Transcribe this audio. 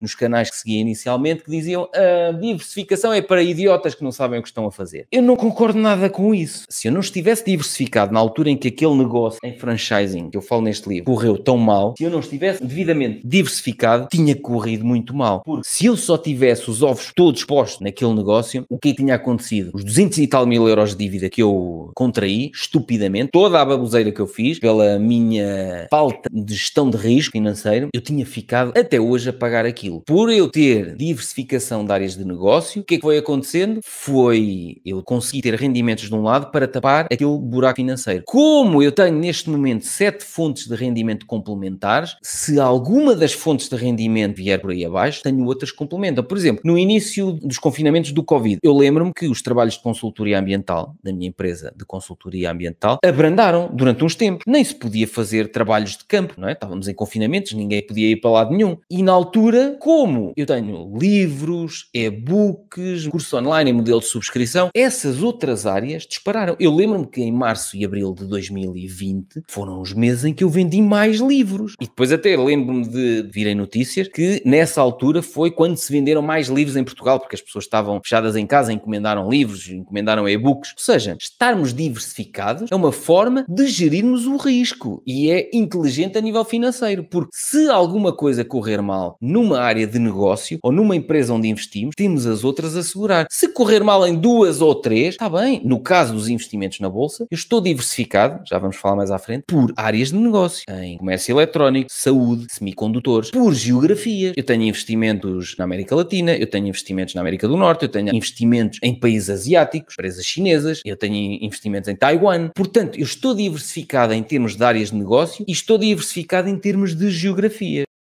nos canais que seguia inicialmente, que diziam a diversificação é para idiotas que não sabem o que estão a fazer. Eu não concordo nada com isso. Se eu não estivesse diversificado na altura em que aquele negócio em franchising, que eu falo neste livro, correu tão mal, se eu não estivesse devidamente diversificado, tinha corrido muito mal. Porque se eu só tivesse os ovos todos postos naquele negócio, o que é tinha acontecido? Os 200 e tal mil euros de dívida que eu contraí, estupidamente, toda a baboseira que eu fiz, pela minha falta de gestão de risco financeiro, eu tinha ficado até hoje a pagar aquilo aquilo. Por eu ter diversificação de áreas de negócio, o que é que foi acontecendo? Foi eu consegui ter rendimentos de um lado para tapar aquele buraco financeiro. Como eu tenho neste momento sete fontes de rendimento complementares, se alguma das fontes de rendimento vier por aí abaixo, tenho outras que complementam. Por exemplo, no início dos confinamentos do Covid, eu lembro-me que os trabalhos de consultoria ambiental da minha empresa de consultoria ambiental abrandaram durante uns tempos. Nem se podia fazer trabalhos de campo, não é? Estávamos em confinamentos, ninguém podia ir para lado nenhum. E na altura como eu tenho livros, e-books, curso online e modelo de subscrição, essas outras áreas dispararam. Eu lembro-me que em março e abril de 2020 foram os meses em que eu vendi mais livros. E depois até lembro-me de virem notícias que nessa altura foi quando se venderam mais livros em Portugal, porque as pessoas estavam fechadas em casa, encomendaram livros, encomendaram e-books. Ou seja, estarmos diversificados é uma forma de gerirmos o risco e é inteligente a nível financeiro, porque se alguma coisa correr mal numa área área de negócio ou numa empresa onde investimos, temos as outras a segurar. Se correr mal em duas ou três, está bem. No caso dos investimentos na bolsa, eu estou diversificado, já vamos falar mais à frente, por áreas de negócio, em comércio eletrónico, saúde, semicondutores, por geografia. Eu tenho investimentos na América Latina, eu tenho investimentos na América do Norte, eu tenho investimentos em países asiáticos, empresas chinesas, eu tenho investimentos em Taiwan. Portanto, eu estou diversificado em termos de áreas de negócio e estou diversificado em termos de geografia.